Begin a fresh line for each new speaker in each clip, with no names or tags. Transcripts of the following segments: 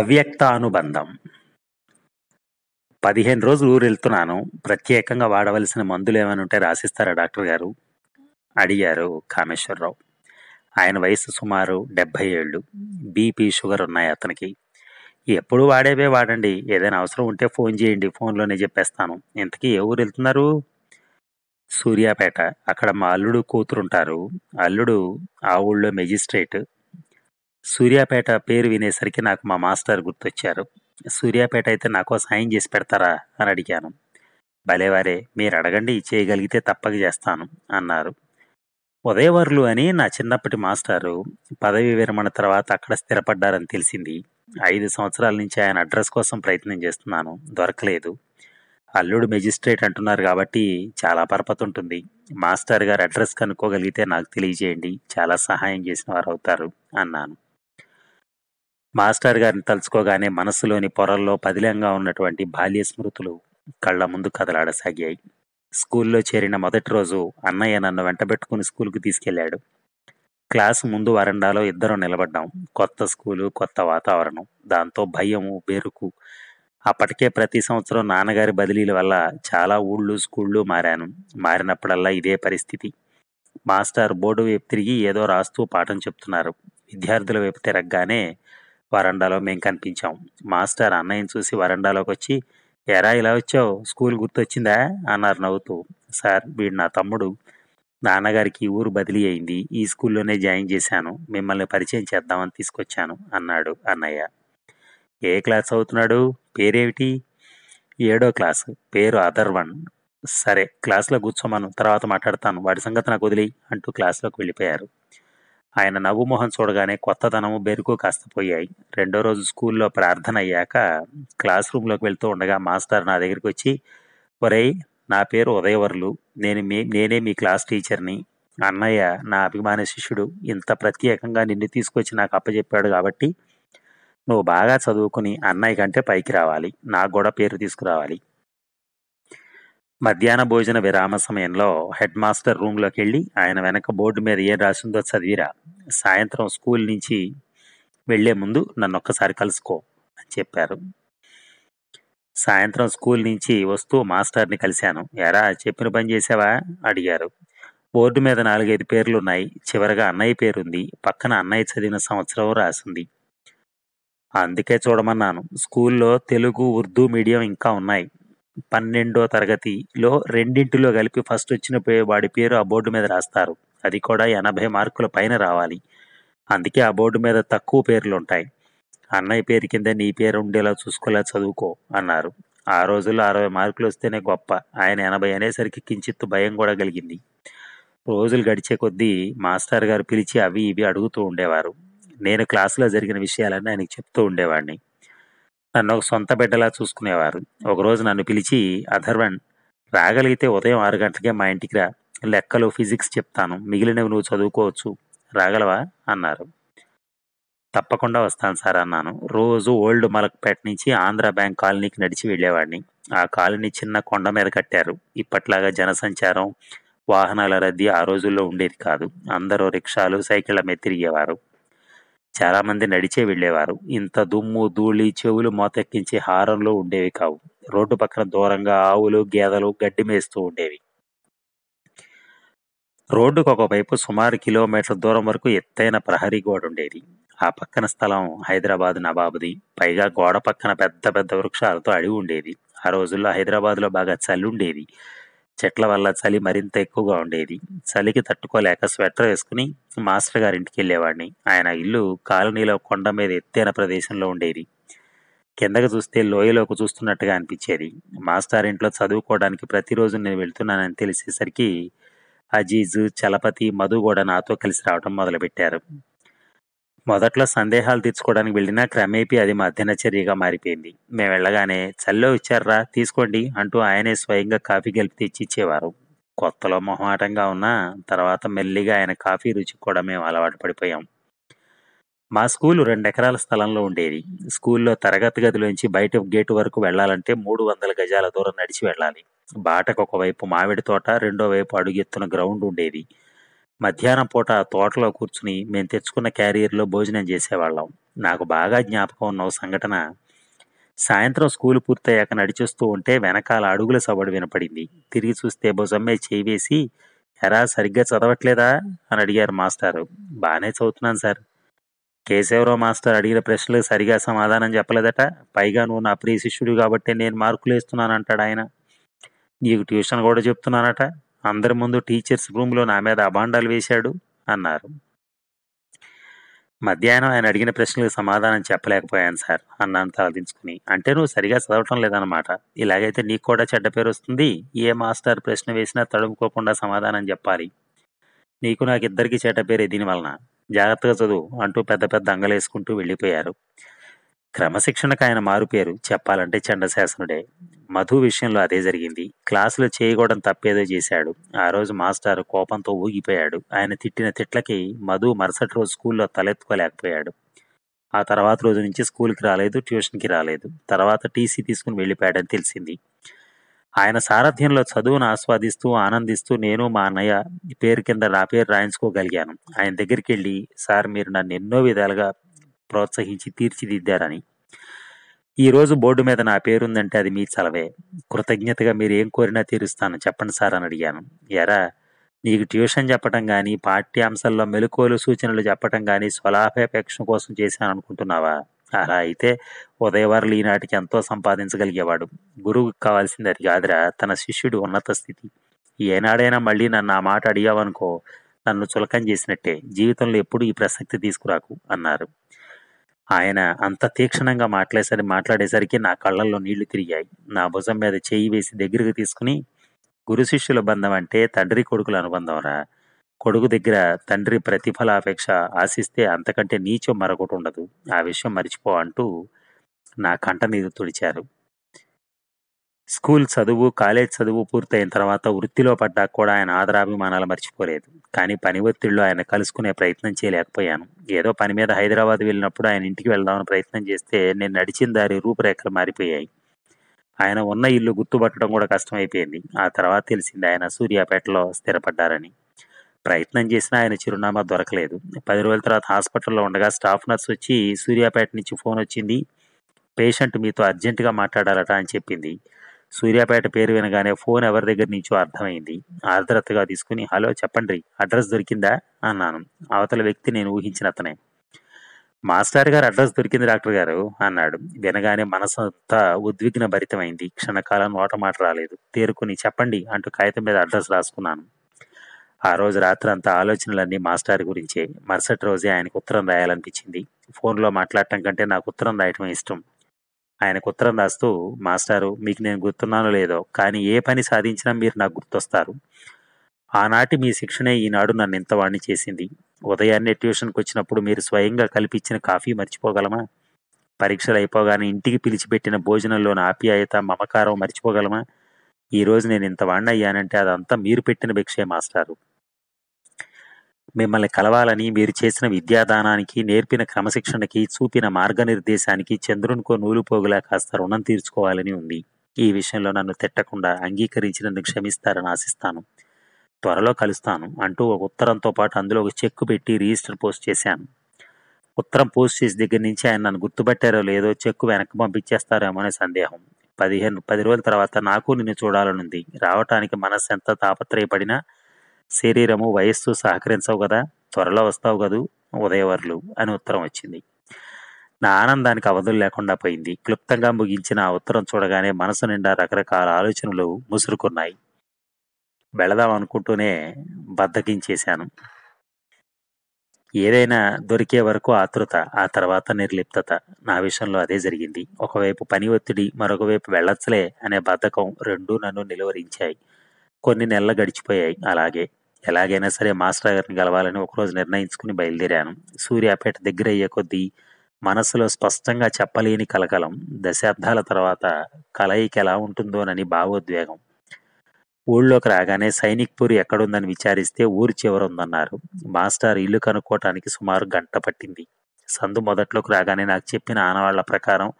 అవ్యక్తానుబంధం పదిహేను రోజులు ఊరు వెళ్తున్నాను ప్రత్యేకంగా వాడవలసిన మందులు ఏమైనా ఉంటే రాసిస్తారా డాక్టర్ గారు అడిగారు కామేశ్వరరావు ఆయన వయసు సుమారు డెబ్భై ఏళ్ళు బీపీ షుగర్ ఉన్నాయి అతనికి ఎప్పుడు వాడేవే వాడండి ఏదైనా అవసరం ఉంటే ఫోన్ చేయండి ఫోన్లోనే చెప్పేస్తాను ఇంతకీ ఏ ఊరు వెళ్తున్నారు సూర్యాపేట అక్కడ మా అల్లుడు కూతురుంటారు అల్లుడు ఆ ఊళ్ళో మెజిస్ట్రేట్ సూర్యాపేట పేరు వినేసరికి నాకు మా మాస్టర్ గుర్తొచ్చారు సూర్యాపేట అయితే నాకో సాయం చేసి పెడతారా అని అడిగాను భలేవారే మీరు అడగండి చేయగలిగితే తప్పక చేస్తాను అన్నారు ఉదయవర్లు అని నా చిన్నప్పటి మాస్టారు పదవి విరమణ తర్వాత అక్కడ స్థిరపడ్డారని తెలిసింది ఐదు సంవత్సరాల నుంచి ఆయన అడ్రస్ కోసం ప్రయత్నం చేస్తున్నాను దొరకలేదు అల్లుడు మెజిస్ట్రేట్ అంటున్నారు కాబట్టి చాలా పరపతి ఉంటుంది మాస్టర్ గారు అడ్రస్ కనుక్కోగలిగితే నాకు తెలియజేయండి చాలా సహాయం చేసిన వారు అవుతారు అన్నాను మాస్టర్ గారిని తలుచుకోగానే మనసులోని పొరల్లో పదిలంగా ఉన్నటువంటి బాల్య స్మృతులు కళ్ళ ముందు కదలాడసాగాయి స్కూల్లో చేరిన మొదటి రోజు అన్నయ్య నన్ను వెంటబెట్టుకుని స్కూల్కి తీసుకెళ్లాడు క్లాస్ ముందు వరండాలో ఇద్దరం నిలబడ్డాం కొత్త స్కూలు కొత్త వాతావరణం దాంతో భయము బెరుకు అప్పటికే ప్రతి సంవత్సరం నాన్నగారి బదిలీల వల్ల చాలా ఊళ్ళు స్కూళ్ళు మారాను మారినప్పుడల్లా ఇదే పరిస్థితి మాస్టర్ బోర్డు వైపు తిరిగి ఏదో రాస్తూ పాఠం చెప్తున్నారు విద్యార్థుల వైపు తిరగగానే వరండాలో మేము కనిపించాం మాస్టర్ అన్నయ్యని చూసి వరండాలోకి వచ్చి ఎరా ఇలా వచ్చావు స్కూల్ గుర్తొచ్చిందా అన్నారు నవ్వుతూ సార్ వీడు నా తమ్ముడు నాన్నగారికి ఊరు బదిలీ అయింది ఈ స్కూల్లోనే జాయిన్ చేశాను మిమ్మల్ని పరిచయం చేద్దామని తీసుకొచ్చాను అన్నాడు అన్నయ్య ఏ క్లాస్ అవుతున్నాడు పేరేమిటి ఏడో క్లాస్ పేరు వన్ సరే క్లాస్లో కూర్చోమను తర్వాత మాట్లాడతాను వాడి సంగతి నాకు వదిలి అంటూ క్లాస్లోకి వెళ్ళిపోయారు ఆయన నవ్వు మొహం చూడగానే కొత్తదనము బెరుకు కాస్త పోయాయి రెండో రోజు స్కూల్లో ప్రార్థన అయ్యాక క్లాస్ రూమ్లోకి వెళ్తూ ఉండగా మాస్టర్ నా దగ్గరికి వచ్చి ఒరేయ్ నా పేరు ఉదయవర్లు నేను మీ నేనే మీ క్లాస్ టీచర్ని అన్నయ్య నా అభిమాన శిష్యుడు ఇంత ప్రత్యేకంగా నిన్ను తీసుకొచ్చి నాకు అప్పచెప్పాడు కాబట్టి నువ్వు బాగా చదువుకుని అన్నయ్య కంటే పైకి రావాలి నాకు కూడా పేరు తీసుకురావాలి మధ్యాహ్న భోజన విరామ సమయంలో హెడ్ మాస్టర్ రూమ్లోకి వెళ్ళి ఆయన వెనక బోర్డు మీద ఏం రాసిందో చదివిరా సాయంత్రం స్కూల్ నుంచి వెళ్లే ముందు నన్ను ఒక్కసారి కలుసుకో అని చెప్పారు సాయంత్రం స్కూల్ నుంచి వస్తూ మాస్టర్ని కలిశాను ఎరా చెప్పిన పని చేసావా అడిగారు బోర్డు మీద నాలుగైదు పేర్లు ఉన్నాయి చివరగా అన్నయ్య పేరుంది పక్కన అన్నయ్య చదివిన సంవత్సరం రాసింది అందుకే చూడమన్నాను స్కూల్లో తెలుగు ఉర్దూ మీడియం ఇంకా ఉన్నాయి పన్నెండో తరగతిలో రెండింటిలో కలిపి ఫస్ట్ వచ్చిన వాడి పేరు ఆ బోర్డు మీద రాస్తారు అది కూడా ఎనభై మార్కుల పైన రావాలి అందుకే ఆ బోర్డు మీద తక్కువ పేర్లు ఉంటాయి అన్నయ్య పేరు కింద నీ పేరు ఉండేలా చూసుకోలే చదువుకో అన్నారు ఆ రోజుల్లో అరవై మార్కులు వస్తేనే గొప్ప ఆయన ఎనభై అనేసరికి కించిత్తు భయం కూడా కలిగింది రోజులు గడిచే కొద్దీ మాస్టర్ గారు పిలిచి అవి ఇవి అడుగుతూ ఉండేవారు నేను క్లాసులో జరిగిన విషయాలన్నీ ఆయనకి చెప్తూ ఉండేవాడిని నన్ను ఒక సొంత బిడ్డలా చూసుకునేవారు ఒకరోజు నన్ను పిలిచి అధర్వన్ రాగలిగితే ఉదయం ఆరు గంటలకే మా ఇంటికి రా లెక్కలు ఫిజిక్స్ చెప్తాను మిగిలినవి నువ్వు చదువుకోవచ్చు రాగలవా అన్నారు తప్పకుండా వస్తాను సార్ అన్నాను రోజు ఓల్డ్ మలక్పేట నుంచి ఆంధ్ర బ్యాంక్ కాలనీకి నడిచి వెళ్ళేవాడిని ఆ కాలనీ చిన్న కొండ మీద కట్టారు ఇప్పట్లాగా జనసంచారం వాహనాల రద్దీ ఆ రోజుల్లో ఉండేది కాదు అందరూ రిక్షాలు సైకిళ్ళ మీద తిరిగేవారు చాలామంది నడిచే వెళ్ళేవారు. ఇంత దుమ్ము, ధూళి, చెవులు మోతెక్కించే హారంలో ఉండేవి కావు. రోడ్డు పక్కన దూరంగా ఆవులు, గేదెలు గడ్డి మేస్తూ ఉండేవి. రోడ్డుకు వైపు సుమారు కిలోమీటర్ల దూరం వరకు ఎత్తైన ప్రహరీ గోడ ఉండేది ఆ పక్కన స్థలం హైదరాబాద్ నవాబుది. పైగా గోడ పక్కన పెద్ద పెద్ద వృక్షాలతో అడివి ఉండేది. ఆ రోజుల్లో లో బాగా చల్లుండేది చెట్ల వల్ల చలి మరింత ఎక్కువగా ఉండేది చలికి తట్టుకోలేక స్వెటర్ వేసుకుని మాస్టర్ గారింటికి వెళ్ళేవాడిని ఆయన ఇల్లు కాలనీలో కొండ మీద ఎత్తైన ప్రదేశంలో ఉండేది కిందకు చూస్తే లోయలోకి చూస్తున్నట్టుగా అనిపించేది మాస్టర్ ఇంట్లో చదువుకోవడానికి ప్రతిరోజు నేను వెళ్తున్నానని తెలిసేసరికి అజీజ్ చలపతి మధు కూడా నాతో కలిసి రావడం మొదలుపెట్టారు మొదట్లో సందేహాలు తీర్చుకోవడానికి వెళ్ళినా క్రమేపీ అది మధ్యన చర్యగా మారిపోయింది మేము వెళ్ళగానే చల్లో ఇచ్చారా తీసుకోండి అంటూ ఆయనే స్వయంగా కాఫీ గెలిపి తెచ్చి ఇచ్చేవారు కొత్తలో మొహమాటంగా ఉన్నా తర్వాత మెల్లిగా ఆయన కాఫీ రుచి కూడా మేము అలవాటు పడిపోయాం మా స్కూలు రెండెకరాల స్థలంలో ఉండేది స్కూల్లో తరగతి గదిలోంచి బయట గేటు వరకు వెళ్ళాలంటే మూడు వందల గజాల దూరం నడిచి వెళ్ళాలి బాటకు ఒకవైపు మామిడి తోట రెండో వైపు అడుగెత్తున గ్రౌండ్ ఉండేది మధ్యాహ్నం పూట తోటలో కూర్చుని మేము తెచ్చుకున్న క్యారియర్లో భోజనం చేసేవాళ్ళం నాకు బాగా జ్ఞాపకం ఉన్న సంఘటన సాయంత్రం స్కూలు పూర్తయ్యాక నడిచేస్తూ ఉంటే వెనకాల అడుగుల సవడు వినపడింది తిరిగి చూస్తే భుజమ్మే చేయి ఎరా సరిగ్గా చదవట్లేదా అని అడిగారు మాస్టారు బాగానే చదువుతున్నాను సార్ కేశవరావు మాస్టర్ అడిగిన ప్రశ్నలకు సరిగా సమాధానం చెప్పలేదట పైగా నువ్వు నా ప్రియ శిష్యుడు కాబట్టి నేను మార్కులు వేస్తున్నానంటాడు ఆయన నీకు ట్యూషన్ కూడా చెప్తున్నానట అందరి ముందు టీచర్స్ రూమ్లో నా మీద అభాండాలు వేశాడు అన్నారు మధ్యాహ్నం ఆయన అడిగిన ప్రశ్నలకు సమాధానం చెప్పలేకపోయాను సార్ అన్నాను తలదించుకుని అంటే నువ్వు సరిగా చదవటం లేదనమాట ఇలాగైతే నీకు కూడా చెడ్డ పేరు వస్తుంది ఏ మాస్టర్ ప్రశ్న వేసినా తడుముకోకుండా సమాధానం చెప్పాలి నీకు నాకు ఇద్దరికి చెడ్డ పేరే దీనివలన జాగ్రత్తగా చదువు అంటూ పెద్ద పెద్ద అంగలేసుకుంటూ వెళ్ళిపోయారు క్రమశిక్షణకు ఆయన మారుపేరు చెప్పాలంటే చండశాసనుడే మధు విషయంలో అదే జరిగింది క్లాసులో చేయకూడడం తప్పేదో చేశాడు ఆ రోజు మాస్టర్ కోపంతో ఊగిపోయాడు ఆయన తిట్టిన తిట్లకి మధు మరుసటి రోజు స్కూల్లో తలెత్తుకోలేకపోయాడు ఆ తర్వాత రోజు నుంచి స్కూల్కి రాలేదు ట్యూషన్కి రాలేదు తర్వాత టీసీ తీసుకుని వెళ్ళిపోయాడని తెలిసింది ఆయన సారథ్యంలో చదువును ఆస్వాదిస్తూ ఆనందిస్తూ నేను మా అన్నయ్య పేరు కింద నా పేరు రాయించుకోగలిగాను ఆయన దగ్గరికి వెళ్ళి సార్ మీరు నన్ను ఎన్నో విధాలుగా ప్రోత్సహించి తీర్చిదిద్దారని ఈరోజు బోర్డు మీద నా పేరుందంటే అది మీ చలవే కృతజ్ఞతగా మీరు ఏం కోరినా తీరుస్తాను చెప్పండి సార్ అని అడిగాను ఎరా నీకు ట్యూషన్ చెప్పటం కానీ పాఠ్యాంశాల్లో మెలకువలు సూచనలు చెప్పటం కానీ స్వలాభాపేక్ష కోసం చేశాను అనుకుంటున్నావా అలా అయితే ఉదయవారులు ఈనాటికి ఎంతో సంపాదించగలిగేవాడు గురువుకు కావాల్సింది అది కాదురా తన శిష్యుడు ఉన్నత స్థితి ఏనాడైనా మళ్ళీ నన్ను ఆ మాట అడిగావనుకో నన్ను చులకం చేసినట్టే జీవితంలో ఎప్పుడు ఈ ప్రసక్తి తీసుకురాకు అన్నారు ఆయన అంత తీక్షణంగా మాట్లాడేసరి మాట్లాడేసరికి నా కళ్ళల్లో నీళ్లు తిరిగాయి నా భుజం మీద చేయి వేసి దగ్గరికి తీసుకుని గురు శిష్యుల బంధం అంటే తండ్రి కొడుకుల అనుబంధం రా కొడుకు దగ్గర తండ్రి ప్రతిఫల అపేక్ష ఆశిస్తే అంతకంటే నీచం మరొకటి ఉండదు ఆ విషయం మర్చిపో అంటూ నా కంట మీద తుడిచారు స్కూల్ చదువు కాలేజ్ చదువు పూర్తయిన తర్వాత వృత్తిలో పడ్డా కూడా ఆయన ఆదరాభిమానాలు మర్చిపోలేదు కానీ పని ఒత్తిడిలో ఆయన కలుసుకునే ప్రయత్నం చేయలేకపోయాను ఏదో పని మీద హైదరాబాద్ వెళ్ళినప్పుడు ఆయన ఇంటికి వెళ్దామని ప్రయత్నం చేస్తే నేను నడిచిన దారి రూపురేఖలు మారిపోయాయి ఆయన ఉన్న ఇల్లు గుర్తుపట్టడం కూడా కష్టమైపోయింది ఆ తర్వాత తెలిసింది ఆయన సూర్యాపేటలో స్థిరపడ్డారని ప్రయత్నం చేసినా ఆయన చిరునామా దొరకలేదు పది రోజుల తర్వాత హాస్పిటల్లో ఉండగా స్టాఫ్ నర్స్ వచ్చి సూర్యాపేట నుంచి ఫోన్ వచ్చింది పేషెంట్ మీతో అర్జెంటుగా మాట్లాడాలట అని చెప్పింది సూర్యాపేట పేరు వినగానే ఫోన్ ఎవరి దగ్గర నుంచో అర్థమైంది ఆర్ద్రతగా తీసుకుని హలో చెప్పండి అడ్రస్ దొరికిందా అన్నాను అవతల వ్యక్తి నేను ఊహించిన అతనే మాస్టర్ గారు అడ్రస్ దొరికింది డాక్టర్ గారు అన్నాడు వినగానే మనసంతా ఉద్విగ్న భరితమైంది క్షణకాలం నోట మాట రాలేదు తేరుకుని చెప్పండి అంటూ కాగితం మీద అడ్రస్ రాసుకున్నాను ఆ రోజు రాత్రి అంతా ఆలోచనలన్నీ మాస్టర్ గురించే మరుసటి రోజే ఆయనకు ఉత్తరం రాయాలనిపించింది ఫోన్లో మాట్లాడటం కంటే నాకు ఉత్తరం రాయటమే ఇష్టం ఆయనకు ఉత్తరం రాస్తూ మాస్టారు మీకు నేను గుర్తున్నానో లేదో కానీ ఏ పని సాధించినా మీరు నాకు గుర్తొస్తారు ఆనాటి మీ శిక్షణే ఈనాడు నన్ను వాణ్ణి చేసింది ఉదయాన్నే ట్యూషన్కి వచ్చినప్పుడు మీరు స్వయంగా కల్పించిన కాఫీ మర్చిపోగలమా పరీక్షలు అయిపోగానే ఇంటికి పిలిచిపెట్టిన భోజనంలోని ఆప్యాయత మమకారం మర్చిపోగలమా ఈరోజు నేను ఇంత వాణ్ణి అయ్యానంటే అదంతా మీరు పెట్టిన భిక్షే మాస్టారు మిమ్మల్ని కలవాలని మీరు చేసిన విద్యాదానానికి నేర్పిన క్రమశిక్షణకి చూపిన మార్గనిర్దేశానికి చంద్రునికో పోగులా కాస్త రుణం తీర్చుకోవాలని ఉంది ఈ విషయంలో నన్ను తిట్టకుండా అంగీకరించినందుకు క్షమిస్తారని ఆశిస్తాను త్వరలో కలుస్తాను అంటూ ఒక ఉత్తరంతో పాటు అందులో ఒక చెక్కు పెట్టి రిజిస్టర్ పోస్ట్ చేశాను ఉత్తరం పోస్ట్ చేసి దగ్గర నుంచి ఆయన నన్ను గుర్తుపట్టారో లేదో చెక్కు వెనక్కి పంపించేస్తారేమో అనే సందేహం పదిహేను పది రోజుల తర్వాత నాకు నిన్ను చూడాలనుంది రావటానికి మనస్సు ఎంత తాపత్రయపడినా శరీరము వయస్సు సహకరించవు కదా త్వరలో వస్తావు కదూ ఉదయవర్లు అని ఉత్తరం వచ్చింది నా ఆనందానికి అవధులు లేకుండా పోయింది క్లుప్తంగా ముగించిన ఆ ఉత్తరం చూడగానే మనసు నిండా రకరకాల ఆలోచనలు ముసురుకున్నాయి వెళదాం అనుకుంటూనే బద్దకించేశాను ఏదైనా దొరికే వరకు ఆతృత ఆ తర్వాత నిర్లిప్తత నా విషయంలో అదే జరిగింది ఒకవైపు పని ఒత్తిడి మరొకవైపు వెళ్ళచ్చలే అనే బద్ధకం రెండూ నన్ను నిలువరించాయి కొన్ని నెలలు గడిచిపోయాయి అలాగే ఎలాగైనా సరే మాస్టర్ గారిని కలవాలని ఒకరోజు నిర్ణయించుకుని బయలుదేరాను సూర్యాపేట దగ్గర అయ్యే కొద్దీ మనసులో స్పష్టంగా చెప్పలేని కలకలం దశాబ్దాల తర్వాత కలయిక ఎలా ఉంటుందోనని భావోద్వేగం ఊళ్ళోకి రాగానే సైనిక్పూర్ ఎక్కడుందని విచారిస్తే ఊరు చివర ఉందన్నారు మాస్టర్ ఇల్లు కనుక్కోవటానికి సుమారు గంట పట్టింది సందు మొదట్లోకి రాగానే నాకు చెప్పిన ఆనవాళ్ల ప్రకారం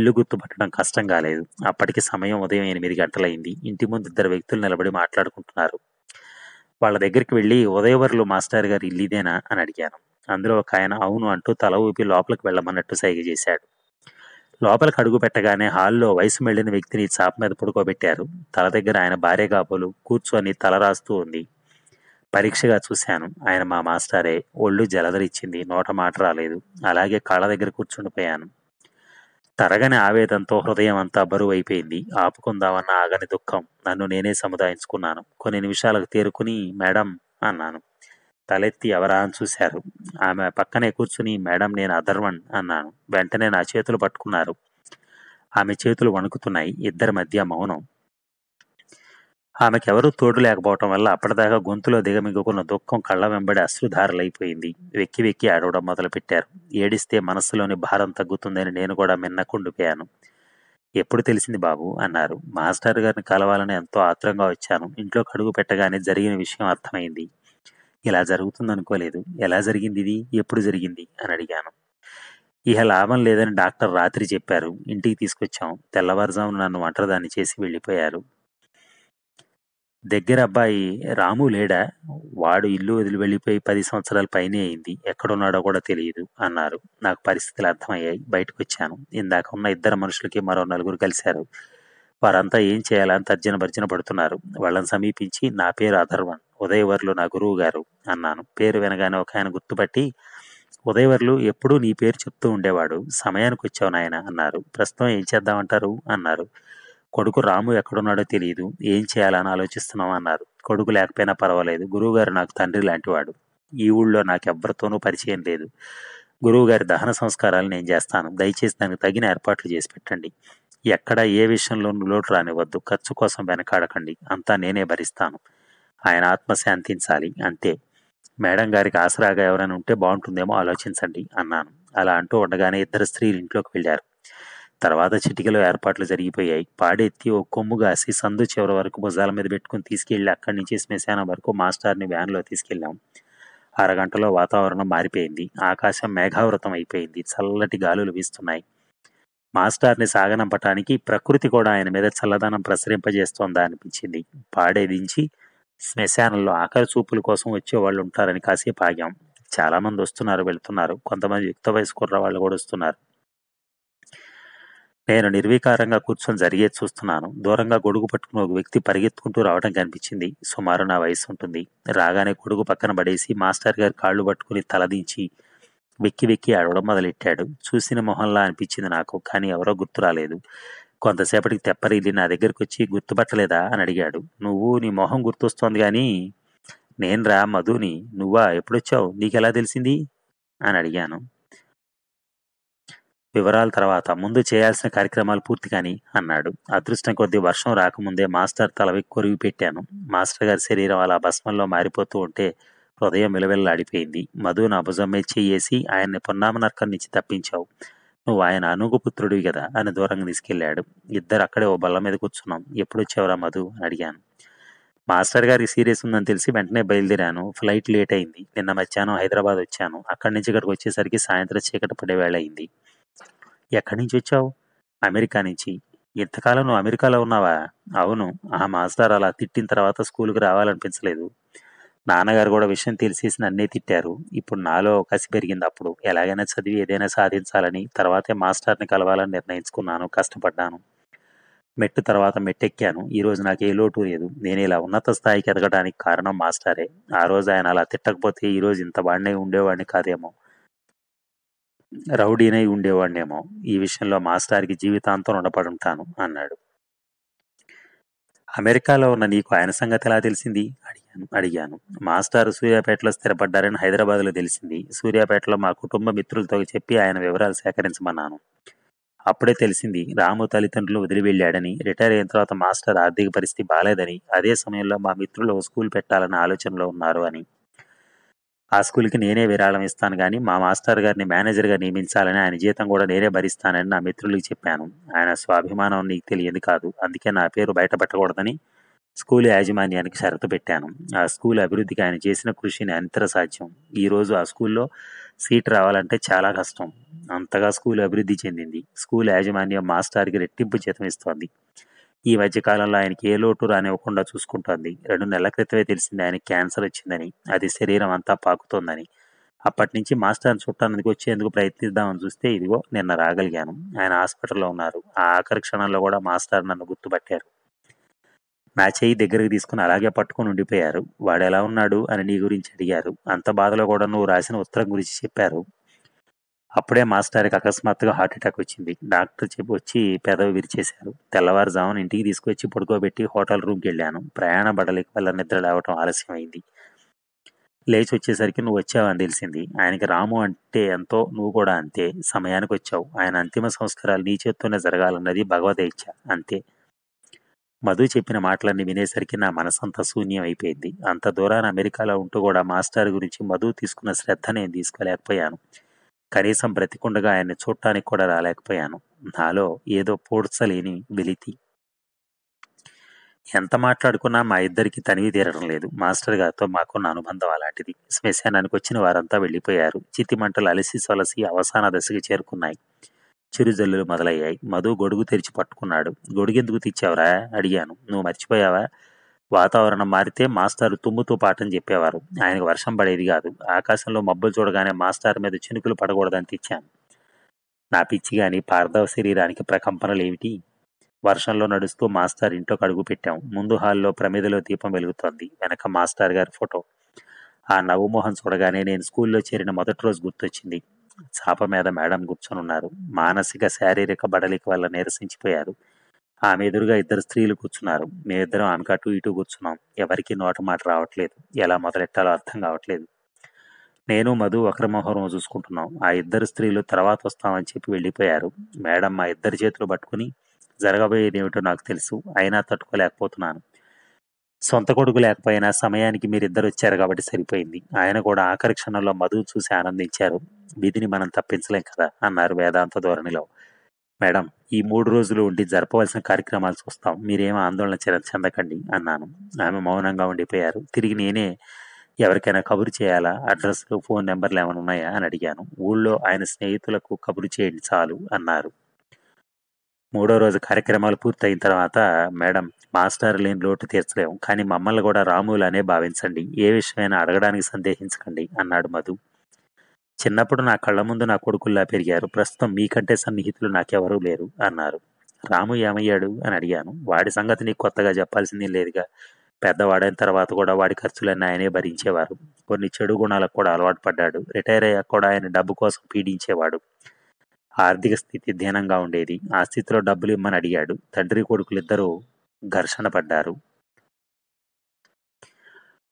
ఇల్లు గుర్తుపట్టడం కష్టం కాలేదు అప్పటికి సమయం ఉదయం ఎనిమిది గంటలైంది ఇంటి ముందు ఇద్దరు వ్యక్తులు నిలబడి మాట్లాడుకుంటున్నారు వాళ్ళ దగ్గరికి వెళ్ళి ఉదయవర్లు మాస్టర్ గారు ఇల్లిదేనా అని అడిగాను అందులో ఒక ఆయన అవును అంటూ తల ఊపి లోపలికి వెళ్ళమన్నట్టు సైగ చేశాడు లోపలికి అడుగు పెట్టగానే హాల్లో వయసు మెళ్ళిన వ్యక్తిని చాప మీద పడుకోబెట్టారు తల దగ్గర ఆయన భార్య కాపులు కూర్చొని తల రాస్తూ ఉంది పరీక్షగా చూశాను ఆయన మా మాస్టారే ఒళ్ళు జలదరిచ్చింది నోట మాట రాలేదు అలాగే కాళ్ళ దగ్గర కూర్చుండిపోయాను తరగని ఆవేదంతో హృదయం అంతా బరువైపోయింది ఆపుకుందామన్న ఆగని దుఃఖం నన్ను నేనే సముదాయించుకున్నాను కొన్ని నిమిషాలకు తేరుకుని మేడం అన్నాను తలెత్తి ఎవరా అని చూశారు ఆమె పక్కనే కూర్చుని మేడం నేను అధర్వణ్ అన్నాను వెంటనే నా చేతులు పట్టుకున్నారు ఆమె చేతులు వణుకుతున్నాయి ఇద్దరి మధ్య మౌనం ఆమెకెవరూ తోడు లేకపోవటం వల్ల అప్పటిదాకా గొంతులో దిగమింగుకున్న దుఃఖం కళ్ళ వెంబడి అశ్రుధారలైపోయింది వెక్కి వెక్కి ఆడవడం మొదలుపెట్టారు ఏడిస్తే మనస్సులోని భారం తగ్గుతుందని నేను కూడా మిన్నకుండిపోయాను ఎప్పుడు తెలిసింది బాబు అన్నారు మాస్టర్ గారిని కలవాలని ఎంతో ఆత్రంగా వచ్చాను ఇంట్లో కడుగు పెట్టగానే జరిగిన విషయం అర్థమైంది ఇలా జరుగుతుందనుకోలేదు ఎలా జరిగింది ఇది ఎప్పుడు జరిగింది అని అడిగాను ఇహ లాభం లేదని డాక్టర్ రాత్రి చెప్పారు ఇంటికి తీసుకొచ్చాం తెల్లవారుజామున నన్ను ఒంటరిదాన్ని చేసి వెళ్ళిపోయారు దగ్గర అబ్బాయి రాము లేడా వాడు ఇల్లు వదిలి వెళ్ళిపోయి పది సంవత్సరాల పైనే అయింది ఎక్కడున్నాడో కూడా తెలియదు అన్నారు నాకు పరిస్థితులు అర్థమయ్యాయి బయటకు వచ్చాను ఇందాక ఉన్న ఇద్దరు మనుషులకి మరో నలుగురు కలిశారు వారంతా ఏం చేయాలని తర్జన భర్జన పడుతున్నారు వాళ్ళని సమీపించి నా పేరు అధర్వన్ ఉదయవర్లు నా గురువు గారు అన్నాను పేరు వినగానే ఒక ఆయన గుర్తుపట్టి ఉదయవర్లు ఎప్పుడూ నీ పేరు చెప్తూ ఉండేవాడు సమయానికి వచ్చావు నాయన అన్నారు ప్రస్తుతం ఏం చేద్దామంటారు అన్నారు కొడుకు రాము ఎక్కడున్నాడో తెలియదు ఏం చేయాలని ఆలోచిస్తున్నాం అన్నారు కొడుకు లేకపోయినా పర్వాలేదు గురువుగారు నాకు తండ్రి లాంటివాడు ఈ ఊళ్ళో నాకు ఎవరితోనూ పరిచయం లేదు గురువుగారి దహన సంస్కారాలు నేను చేస్తాను దయచేసి దానికి తగిన ఏర్పాట్లు చేసి పెట్టండి ఎక్కడ ఏ విషయంలోనూ లోటు రానివ్వద్దు ఖర్చు కోసం వెనకాడకండి అంతా నేనే భరిస్తాను ఆయన ఆత్మ శాంతించాలి అంతే మేడం గారికి ఆసరాగా ఎవరైనా ఉంటే బాగుంటుందేమో ఆలోచించండి అన్నాను అలా అంటూ ఉండగానే ఇద్దరు స్త్రీలు ఇంట్లోకి వెళ్ళారు తర్వాత చిటికలో ఏర్పాట్లు జరిగిపోయాయి పాడెత్తి ఓ కొమ్ము కాసి సందు చివరి వరకు భుజాల మీద పెట్టుకుని తీసుకెళ్లి అక్కడి నుంచి శ్మశానం వరకు మాస్టర్ని వ్యాన్లో తీసుకెళ్ళాం అరగంటలో వాతావరణం మారిపోయింది ఆకాశం మేఘావృతం అయిపోయింది చల్లటి గాలులు వీస్తున్నాయి మాస్టర్ని సాగనంపటానికి ప్రకృతి కూడా ఆయన మీద చల్లదనం ప్రసరింపజేస్తోందా అనిపించింది పాడే దించి శ్మశానంలో ఆఖరి చూపుల కోసం వాళ్ళు ఉంటారని కాసేపు ఆగాం చాలామంది వస్తున్నారు వెళ్తున్నారు కొంతమంది యుక్త వయసు వాళ్ళు కూడా వస్తున్నారు నేను నిర్వికారంగా కూర్చొని జరిగేది చూస్తున్నాను దూరంగా గొడుగు పట్టుకుని ఒక వ్యక్తి పరిగెత్తుకుంటూ రావడం కనిపించింది సుమారు నా వయసు ఉంటుంది రాగానే గొడుగు పక్కన పడేసి మాస్టర్ గారు కాళ్ళు పట్టుకుని తలదించి వెక్కి వెక్కి అడవడం మొదలెట్టాడు చూసిన మొహంలా అనిపించింది నాకు కానీ ఎవరో గుర్తు రాలేదు కొంతసేపటికి తెప్పరిల్లి నా దగ్గరికి వచ్చి గుర్తుపట్టలేదా అని అడిగాడు నువ్వు నీ మొహం గుర్తొస్తోంది కానీ నేను రా మధుని నువ్వా ఎప్పుడొచ్చావు నీకెలా తెలిసింది అని అడిగాను వివరాల తర్వాత ముందు చేయాల్సిన కార్యక్రమాలు పూర్తి కాని అన్నాడు అదృష్టం కొద్దీ వర్షం రాకముందే మాస్టర్ తలవి కొరివి పెట్టాను మాస్టర్ గారి శరీరం అలా భస్మంలో మారిపోతూ ఉంటే హృదయం విలవిల్లాడిపోయింది మధు నా భుజం మీద చేయేసి ఆయన్ని పున్నామనర్కం నుంచి తప్పించావు నువ్వు ఆయన అనుగుపుత్రుడివి కదా అని దూరంగా తీసుకెళ్లాడు ఇద్దరు అక్కడే ఓ బల్ల మీద కూర్చున్నాం ఎప్పుడు వచ్చావరా మధు అని అడిగాను మాస్టర్ గారికి సీరియస్ ఉందని తెలిసి వెంటనే బయలుదేరాను ఫ్లైట్ లేట్ అయింది నిన్న మధ్యాహ్నం హైదరాబాద్ వచ్చాను అక్కడి నుంచి ఇక్కడికి వచ్చేసరికి సాయంత్రం చీకటి పడే వేళ అయింది ఎక్కడి నుంచి వచ్చావు అమెరికా నుంచి ఇంతకాలం నువ్వు అమెరికాలో ఉన్నావా అవును ఆ మాస్టర్ అలా తిట్టిన తర్వాత స్కూల్కి రావాలనిపించలేదు నాన్నగారు కూడా విషయం తెలిసేసి నన్నే తిట్టారు ఇప్పుడు నాలో కసి పెరిగింది అప్పుడు ఎలాగైనా చదివి ఏదైనా సాధించాలని తర్వాతే మాస్టర్ని కలవాలని నిర్ణయించుకున్నాను కష్టపడ్డాను మెట్టు తర్వాత మెట్టెక్కాను ఈరోజు నాకు ఏ లోటు లేదు నేను ఇలా ఉన్నత స్థాయికి ఎదగడానికి కారణం మాస్టరే ఆ రోజు ఆయన అలా తిట్టకపోతే ఈరోజు ఇంత బాగానే ఉండేవాడిని కాదేమో రౌడీనై ఉండేవాడినేమో ఈ విషయంలో మాస్టార్కి జీవితాంతం రుణపడి అన్నాడు అమెరికాలో ఉన్న నీకు ఆయన సంగతి ఎలా తెలిసింది అడిగాను అడిగాను మాస్టారు సూర్యాపేటలో స్థిరపడ్డారని హైదరాబాద్లో తెలిసింది సూర్యాపేటలో మా కుటుంబ మిత్రులతో చెప్పి ఆయన వివరాలు సేకరించమన్నాను అప్పుడే తెలిసింది రాము తల్లిదండ్రులు వదిలి వెళ్ళాడని రిటైర్ అయిన తర్వాత మాస్టర్ ఆర్థిక పరిస్థితి బాలేదని అదే సమయంలో మా మిత్రులు స్కూల్ పెట్టాలనే ఆలోచనలో ఉన్నారు అని ఆ స్కూల్కి నేనే విరాళం ఇస్తాను కానీ మా మాస్టర్ గారిని మేనేజర్గా నియమించాలని ఆయన జీతం కూడా నేనే భరిస్తానని నా మిత్రులకి చెప్పాను ఆయన స్వాభిమానం నీకు తెలియదు కాదు అందుకే నా పేరు బయటపెట్టకూడదని స్కూల్ యాజమాన్యానికి షరతు పెట్టాను ఆ స్కూల్ అభివృద్ధికి ఆయన చేసిన కృషిని సాధ్యం ఈరోజు ఆ స్కూల్లో సీట్ రావాలంటే చాలా కష్టం అంతగా స్కూల్ అభివృద్ధి చెందింది స్కూల్ యాజమాన్యం మాస్టర్కి రెట్టింపు జీతం ఇస్తోంది ఈ మధ్యకాలంలో ఆయనకి ఏ లోటు రానివ్వకుండా చూసుకుంటోంది రెండు నెలల క్రితమే తెలిసింది ఆయన క్యాన్సర్ వచ్చిందని అది శరీరం అంతా పాకుతోందని అప్పటి నుంచి మాస్టర్ని చుట్టానికి వచ్చేందుకు ప్రయత్నిద్దామని చూస్తే ఇదిగో నిన్న రాగలిగాను ఆయన హాస్పిటల్లో ఉన్నారు ఆ ఆఖరి క్షణంలో కూడా మాస్టర్ నన్ను గుర్తుపట్టారు నా చేయి దగ్గరికి తీసుకుని అలాగే పట్టుకుని ఉండిపోయారు వాడు ఎలా ఉన్నాడు అని నీ గురించి అడిగారు అంత బాధలో కూడా నువ్వు రాసిన ఉత్తరం గురించి చెప్పారు అప్పుడే మాస్టర్కి అకస్మాత్తుగా హార్ట్అటాక్ వచ్చింది డాక్టర్ చెప్పి వచ్చి పెదవి విరిచేశారు తెల్లవారుజామున ఇంటికి తీసుకొచ్చి పడుకోబెట్టి హోటల్ రూమ్కి వెళ్ళాను ప్రయాణ బడలేక వల్ల నిద్ర లేవటం ఆలస్యమైంది లేచి వచ్చేసరికి నువ్వు వచ్చావని తెలిసింది ఆయనకి రాము అంటే ఎంతో నువ్వు కూడా అంతే సమయానికి వచ్చావు ఆయన అంతిమ సంస్కారాలు నీ చేత్తోనే జరగాలన్నది భగవద్ ఇచ్చ అంతే మధు చెప్పిన మాటలన్నీ వినేసరికి నా మనసంతా శూన్యం అయిపోయింది అంత దూరాన అమెరికాలో ఉంటూ కూడా మాస్టర్ గురించి మధు తీసుకున్న శ్రద్ధ నేను తీసుకోలేకపోయాను కనీసం బ్రతికుండగా ఆయన్ని చూడటానికి కూడా రాలేకపోయాను నాలో ఏదో పూడ్చలేని వెలితి ఎంత మాట్లాడుకున్నా మా ఇద్దరికి తనివి తీరడం లేదు మాస్టర్ గారితో మాకున్న అనుబంధం అలాంటిది శ్మశానానికి వచ్చిన వారంతా వెళ్ళిపోయారు చితిమంటలు అలసి సొలసి అవసాన దశకి చేరుకున్నాయి చిరుజల్లులు మొదలయ్యాయి మధు గొడుగు తెరిచి పట్టుకున్నాడు గొడుగెందుకు తెచ్చావురా అడిగాను నువ్వు మర్చిపోయావా వాతావరణం మారితే మాస్టారు తుమ్ముతూ పాఠం చెప్పేవారు ఆయనకు వర్షం పడేది కాదు ఆకాశంలో మబ్బులు చూడగానే మాస్టారు మీద చినుకులు పడకూడదని తెచ్చాను నా పిచ్చి కానీ పార్థవ శరీరానికి ప్రకంపనలు ఏమిటి వర్షంలో నడుస్తూ మాస్టార్ ఇంట్లోకి అడుగు పెట్టాం ముందు హాల్లో ప్రమిదలో దీపం వెలుగుతోంది వెనక మాస్టార్ గారి ఫోటో ఆ నవ్వుమోహన్ చూడగానే నేను స్కూల్లో చేరిన మొదటి రోజు గుర్తొచ్చింది చాప మీద మేడం కూర్చొని ఉన్నారు మానసిక శారీరక బడలిక వల్ల నిరసించిపోయారు ఆమె ఎదురుగా ఇద్దరు స్త్రీలు కూర్చున్నారు మేమిద్దరం ఆమెకు అటు ఇటు కూర్చున్నాం ఎవరికి నోట మాట రావట్లేదు ఎలా మొదలెట్టాలో అర్థం కావట్లేదు నేను మధు ఒకరి మొహరం చూసుకుంటున్నాం ఆ ఇద్దరు స్త్రీలు తర్వాత వస్తామని చెప్పి వెళ్ళిపోయారు మేడం మా ఇద్దరి చేతులు పట్టుకుని జరగబోయేదేమిటో నాకు తెలుసు అయినా తట్టుకోలేకపోతున్నాను సొంత కొడుకు లేకపోయినా సమయానికి మీరు ఇద్దరు వచ్చారు కాబట్టి సరిపోయింది ఆయన కూడా ఆఖరి క్షణంలో మధు చూసి ఆనందించారు విధిని మనం తప్పించలేం కదా అన్నారు వేదాంత ధోరణిలో మేడం ఈ మూడు రోజులు ఉండి జరపవలసిన కార్యక్రమాలు చూస్తాం మీరేం ఆందోళన చెందకండి అన్నాను ఆమె మౌనంగా ఉండిపోయారు తిరిగి నేనే ఎవరికైనా కబురు చేయాలా అడ్రస్ ఫోన్ నెంబర్లు ఏమైనా ఉన్నాయా అని అడిగాను ఊళ్ళో ఆయన స్నేహితులకు కబురు చేయండి చాలు అన్నారు మూడో రోజు కార్యక్రమాలు పూర్తయిన తర్వాత మేడం మాస్టర్ లేని లోటు తీర్చలేము కానీ మమ్మల్ని కూడా అనే భావించండి ఏ విషయమైనా అడగడానికి సందేహించకండి అన్నాడు మధు చిన్నప్పుడు నా కళ్ళ ముందు నా కొడుకుల్లా పెరిగారు ప్రస్తుతం మీకంటే సన్నిహితులు నాకెవరూ లేరు అన్నారు రాము ఏమయ్యాడు అని అడిగాను వాడి సంగతి నీకు కొత్తగా చెప్పాల్సింది లేదుగా పెద్దవాడైన తర్వాత కూడా వాడి ఖర్చులన్నీ ఆయనే భరించేవారు కొన్ని చెడు గుణాలకు కూడా అలవాటు పడ్డాడు రిటైర్ అయ్యాక కూడా ఆయన డబ్బు కోసం పీడించేవాడు ఆర్థిక స్థితి దీనంగా ఉండేది ఆ స్థితిలో డబ్బులు ఇమ్మని అడిగాడు తండ్రి కొడుకులిద్దరూ ఘర్షణ పడ్డారు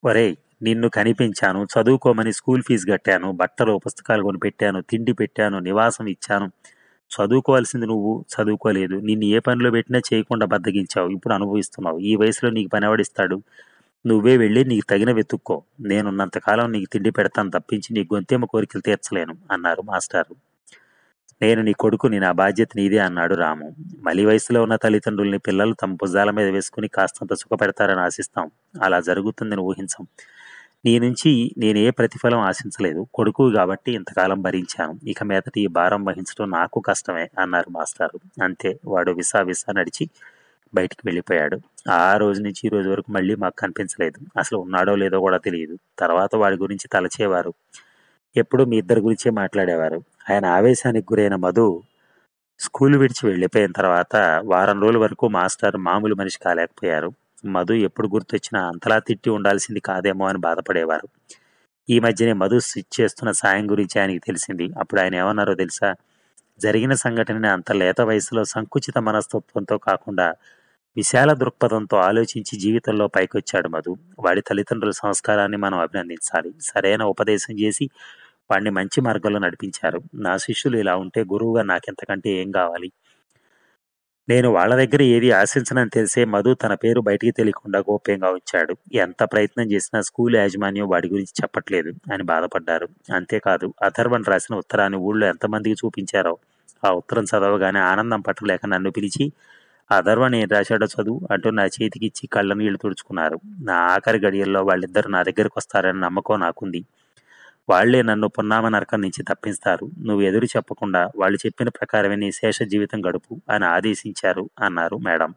ఒరేయ్ నిన్ను కనిపించాను చదువుకోమని స్కూల్ ఫీజు కట్టాను బట్టలు పుస్తకాలు కొనిపెట్టాను తిండి పెట్టాను నివాసం ఇచ్చాను చదువుకోవాల్సింది నువ్వు చదువుకోలేదు నిన్ను ఏ పనిలో పెట్టినా చేయకుండా బద్దగించావు ఇప్పుడు అనుభవిస్తున్నావు ఈ వయసులో నీకు పనివాడిస్తాడు నువ్వే వెళ్ళి నీకు తగిన వెతుక్కో నేనున్నంతకాలం నీకు తిండి పెడతాను తప్పించి నీ గొంతేమ కోరికలు తీర్చలేను అన్నారు మాస్టారు నేను నీ కొడుకుని నా బాధ్యత నీదే అన్నాడు రాము మలి వయసులో ఉన్న తల్లిదండ్రుల్ని పిల్లలు తమ భుజాల మీద వేసుకుని కాస్తంత సుఖపెడతారని ఆశిస్తాం అలా జరుగుతుందని ఊహించాం నీ నుంచి నేనే ప్రతిఫలం ఆశించలేదు కొడుకు కాబట్టి ఇంతకాలం భరించాను ఇక మీదటి భారం వహించడం నాకు కష్టమే అన్నారు మాస్టారు అంతే వాడు విసా విసా నడిచి బయటికి వెళ్ళిపోయాడు ఆ రోజు నుంచి ఈ రోజు వరకు మళ్ళీ మాకు కనిపించలేదు అసలు ఉన్నాడో లేదో కూడా తెలియదు తర్వాత వాడి గురించి తలచేవారు ఎప్పుడు మీ ఇద్దరి గురించే మాట్లాడేవారు ఆయన ఆవేశానికి గురైన మధు స్కూల్ విడిచి వెళ్ళిపోయిన తర్వాత వారం రోజుల వరకు మాస్టర్ మామూలు మనిషి కాలేకపోయారు మధు ఎప్పుడు గుర్తొచ్చినా అంతలా తిట్టి ఉండాల్సింది కాదేమో అని బాధపడేవారు ఈ మధ్యనే మధు స్విచ్ చేస్తున్న సాయం గురించి ఆయనకి తెలిసింది అప్పుడు ఆయన ఏమన్నారో తెలుసా జరిగిన సంఘటనని అంత లేత వయసులో సంకుచిత మనస్తత్వంతో కాకుండా విశాల దృక్పథంతో ఆలోచించి జీవితంలో పైకొచ్చాడు మధు వాడి తల్లిదండ్రుల సంస్కారాన్ని మనం అభినందించాలి సరైన ఉపదేశం చేసి వాడిని మంచి మార్గంలో నడిపించారు నా శిష్యులు ఇలా ఉంటే గురువుగా నాకెంతకంటే ఏం కావాలి నేను వాళ్ళ దగ్గర ఏది ఆశించనని తెలిసే మధు తన పేరు బయటికి తెలియకుండా గోప్యంగా ఉంచాడు ఎంత ప్రయత్నం చేసినా స్కూల్ యాజమాన్యం వాడి గురించి చెప్పట్లేదు అని బాధపడ్డారు అంతేకాదు అథర్వన్ రాసిన ఉత్తరాన్ని ఊళ్ళో ఎంతమందికి చూపించారో ఆ ఉత్తరం చదవగానే ఆనందం పట్టలేక నన్ను పిలిచి అథర్వన్ ఏం రాశాడో చదువు అంటూ నా చేతికిచ్చి కళ్ళను ఇళ్ళు తుడుచుకున్నారు నా ఆఖరి గడియల్లో వాళ్ళిద్దరు నా దగ్గరకు వస్తారని నమ్మకం నాకుంది వాళ్లే నన్ను పున్నామ నరకం నుంచి తప్పిస్తారు నువ్వు ఎదురు చెప్పకుండా వాళ్ళు చెప్పిన ప్రకారమే నీ శేష జీవితం గడుపు అని ఆదేశించారు అన్నారు మేడం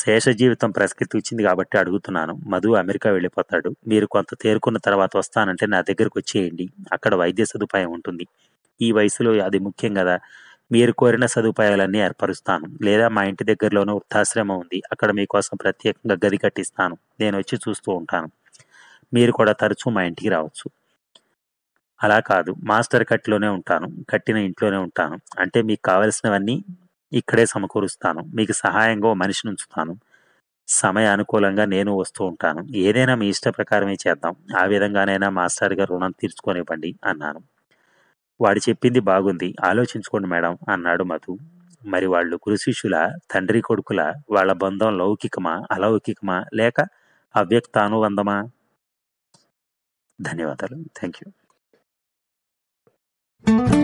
శేష జీవితం ప్రెస్కి తూచింది కాబట్టి అడుగుతున్నాను మధు అమెరికా వెళ్ళిపోతాడు మీరు కొంత తేరుకున్న తర్వాత వస్తానంటే నా దగ్గరకు వచ్చేయండి అక్కడ వైద్య సదుపాయం ఉంటుంది ఈ వయసులో అది ముఖ్యం కదా మీరు కోరిన సదుపాయాలన్నీ ఏర్పరుస్తాను లేదా మా ఇంటి దగ్గరలోనే వృద్ధాశ్రమం ఉంది అక్కడ మీకోసం ప్రత్యేకంగా గది కట్టిస్తాను నేను వచ్చి చూస్తూ ఉంటాను మీరు కూడా తరచూ మా ఇంటికి రావచ్చు అలా కాదు మాస్టర్ కట్లోనే ఉంటాను కట్టిన ఇంట్లోనే ఉంటాను అంటే మీకు కావలసినవన్నీ ఇక్కడే సమకూరుస్తాను మీకు సహాయంగా మనిషిని ఉంచుతాను సమయ అనుకూలంగా నేను వస్తూ ఉంటాను ఏదైనా మీ ఇష్ట ప్రకారమే చేద్దాం ఆ విధంగానైనా మాస్టర్ గారు రుణం తీర్చుకొనివ్వండి అన్నాను వాడు చెప్పింది బాగుంది ఆలోచించుకోండి మేడం అన్నాడు మధు మరి వాళ్ళు గురు శిష్యుల తండ్రి కొడుకుల వాళ్ళ బంధం లౌకికమా అలౌకికమా లేక అవ్యక్తానుబంధమా ధన్యవాదాలు థ్యాంక్ యూ thank you